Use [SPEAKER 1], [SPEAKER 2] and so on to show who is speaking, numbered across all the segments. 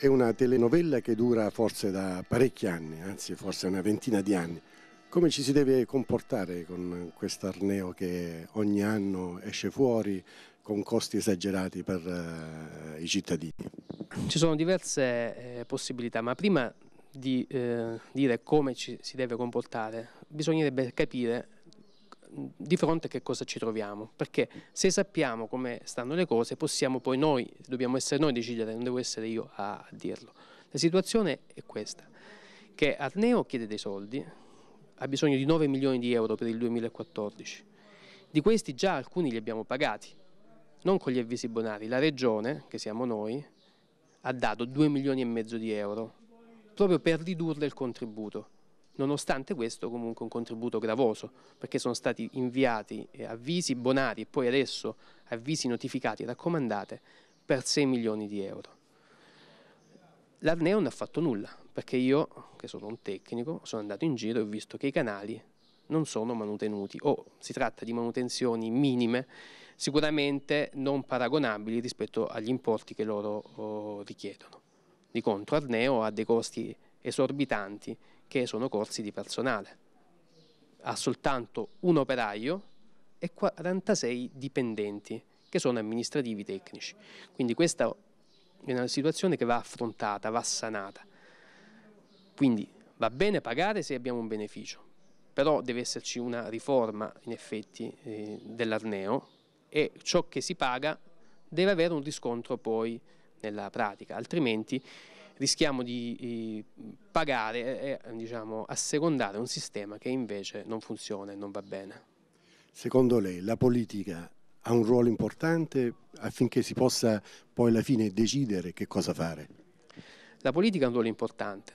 [SPEAKER 1] È una telenovella che dura forse da parecchi anni, anzi forse una ventina di anni. Come ci si deve comportare con quest'arneo che ogni anno esce fuori con costi esagerati per eh, i cittadini? Ci sono
[SPEAKER 2] diverse eh, possibilità, ma prima di eh, dire come ci si deve comportare bisognerebbe capire di fronte a che cosa ci troviamo, perché se sappiamo come stanno le cose possiamo poi noi, dobbiamo essere noi a decidere, non devo essere io a dirlo. La situazione è questa, che Arneo chiede dei soldi, ha bisogno di 9 milioni di euro per il 2014, di questi già alcuni li abbiamo pagati, non con gli avvisi bonari, la regione, che siamo noi, ha dato 2 milioni e mezzo di euro proprio per ridurre il contributo Nonostante questo comunque un contributo gravoso perché sono stati inviati eh, avvisi bonari e poi adesso avvisi notificati e raccomandate per 6 milioni di euro. L'Arneo non ha fatto nulla perché io, che sono un tecnico, sono andato in giro e ho visto che i canali non sono manutenuti o si tratta di manutenzioni minime sicuramente non paragonabili rispetto agli importi che loro oh, richiedono. Di contro Arneo ha dei costi esorbitanti che sono corsi di personale. Ha soltanto un operaio e 46 dipendenti, che sono amministrativi tecnici. Quindi questa è una situazione che va affrontata, va sanata. Quindi va bene pagare se abbiamo un beneficio, però deve esserci una riforma in effetti eh, dell'arneo e ciò che si paga deve avere un riscontro poi nella pratica, altrimenti rischiamo di pagare e eh, eh, diciamo, assecondare un sistema che invece non funziona e non va bene.
[SPEAKER 1] Secondo lei la politica ha un ruolo importante affinché si possa poi alla fine decidere che cosa fare?
[SPEAKER 2] La politica ha un ruolo importante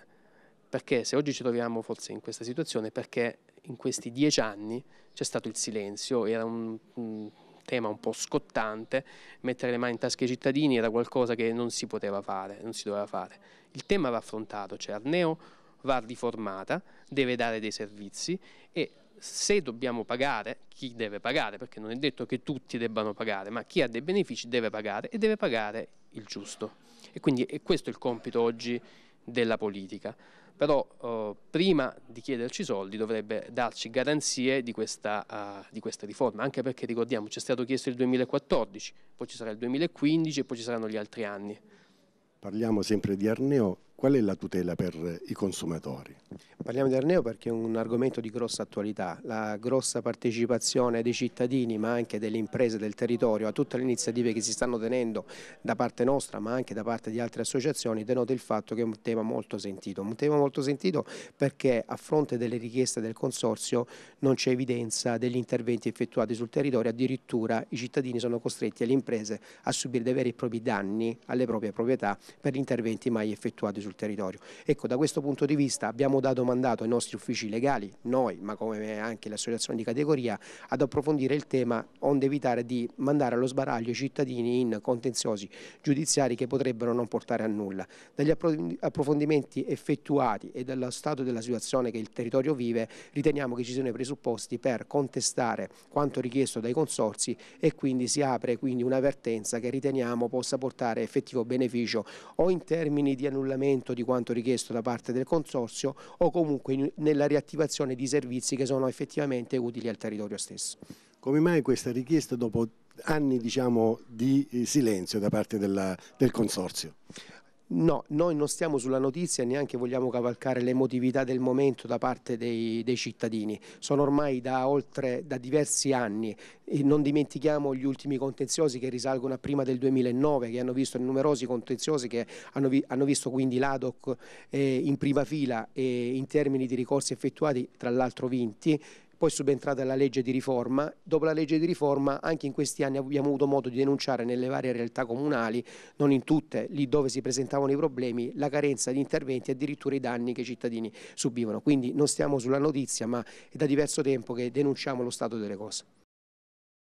[SPEAKER 2] perché se oggi ci troviamo forse in questa situazione perché in questi dieci anni c'è stato il silenzio, era un tema un po' scottante, mettere le mani in tasca ai cittadini era qualcosa che non si poteva fare, non si doveva fare. Il tema va affrontato, cioè Arneo va riformata, deve dare dei servizi e se dobbiamo pagare, chi deve pagare? Perché non è detto che tutti debbano pagare, ma chi ha dei benefici deve pagare e deve pagare il giusto. E quindi e questo è il compito oggi della politica però eh, prima di chiederci soldi dovrebbe darci garanzie di questa, uh, di questa riforma, anche perché ricordiamo ci è stato chiesto il 2014, poi ci sarà il 2015 e poi ci saranno gli altri anni.
[SPEAKER 1] Parliamo sempre di Arneo, Qual è la tutela per i consumatori?
[SPEAKER 3] Parliamo di Arneo perché è un argomento di grossa attualità, la grossa partecipazione dei cittadini ma anche delle imprese del territorio a tutte le iniziative che si stanno tenendo da parte nostra ma anche da parte di altre associazioni denota il fatto che è un tema molto sentito, un tema molto sentito perché a fronte delle richieste del Consorzio non c'è evidenza degli interventi effettuati sul territorio, addirittura i cittadini sono costretti e le imprese a subire dei veri e propri danni alle proprie proprietà per gli interventi mai effettuati sul territorio sul territorio. Ecco, da questo punto di vista abbiamo dato mandato ai nostri uffici legali, noi, ma come anche l'associazione di categoria, ad approfondire il tema onde evitare di mandare allo sbaraglio i cittadini in contenziosi giudiziari che potrebbero non portare a nulla. Dagli approfondimenti effettuati e dallo stato della situazione che il territorio vive, riteniamo che ci siano i presupposti per contestare quanto richiesto dai consorsi e quindi si apre quindi una vertenza che riteniamo possa portare effettivo beneficio o in termini di annullamento pagamento di quanto richiesto da parte del Consorzio o comunque nella riattivazione di servizi che sono effettivamente utili al territorio stesso.
[SPEAKER 1] Come mai questa richiesta dopo anni diciamo, di eh, silenzio da parte della, del Consorzio? No,
[SPEAKER 3] noi non stiamo sulla notizia e neanche vogliamo cavalcare l'emotività del momento da parte dei, dei cittadini. Sono ormai da, oltre, da diversi anni, e non dimentichiamo gli ultimi contenziosi che risalgono a prima del 2009, che hanno visto numerosi contenziosi che hanno, vi, hanno visto quindi l'ADOC eh, in prima fila e in termini di ricorsi effettuati, tra l'altro vinti, poi è subentrata la legge di riforma, dopo la legge di riforma anche in questi anni abbiamo avuto modo di denunciare nelle varie realtà comunali, non in tutte, lì dove si presentavano i problemi, la carenza di interventi e addirittura i danni che i cittadini subivano, quindi non stiamo sulla notizia ma è da diverso tempo che denunciamo lo stato delle cose.